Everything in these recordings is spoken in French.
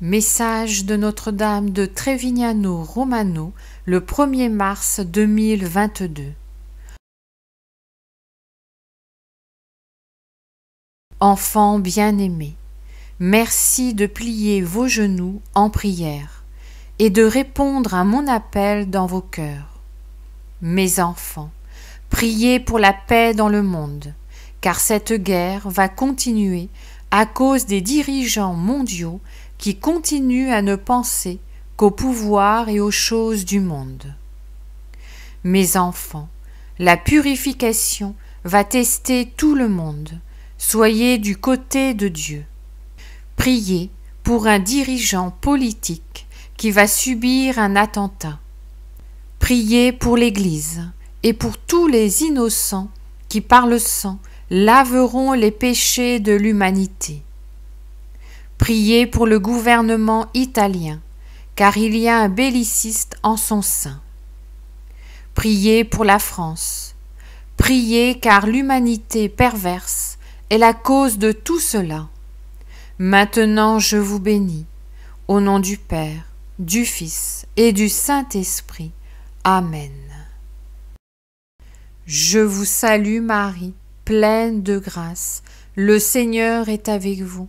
Message de Notre-Dame de Trevignano Romano le 1er mars 2022. Enfants bien-aimés, merci de plier vos genoux en prière et de répondre à mon appel dans vos cœurs. Mes enfants, priez pour la paix dans le monde, car cette guerre va continuer à cause des dirigeants mondiaux qui continue à ne penser qu'au pouvoir et aux choses du monde. Mes enfants, la purification va tester tout le monde. Soyez du côté de Dieu. Priez pour un dirigeant politique qui va subir un attentat. Priez pour l'Église et pour tous les innocents qui par le sang laveront les péchés de l'humanité. Priez pour le gouvernement italien, car il y a un belliciste en son sein. Priez pour la France. Priez car l'humanité perverse est la cause de tout cela. Maintenant je vous bénis, au nom du Père, du Fils et du Saint-Esprit. Amen. Je vous salue Marie, pleine de grâce, le Seigneur est avec vous.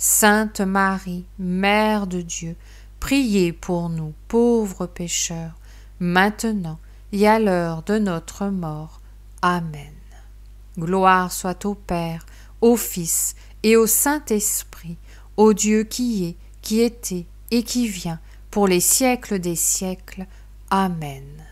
Sainte Marie, Mère de Dieu, priez pour nous pauvres pécheurs, maintenant et à l'heure de notre mort. Amen. Gloire soit au Père, au Fils et au Saint-Esprit, au Dieu qui est, qui était et qui vient, pour les siècles des siècles. Amen.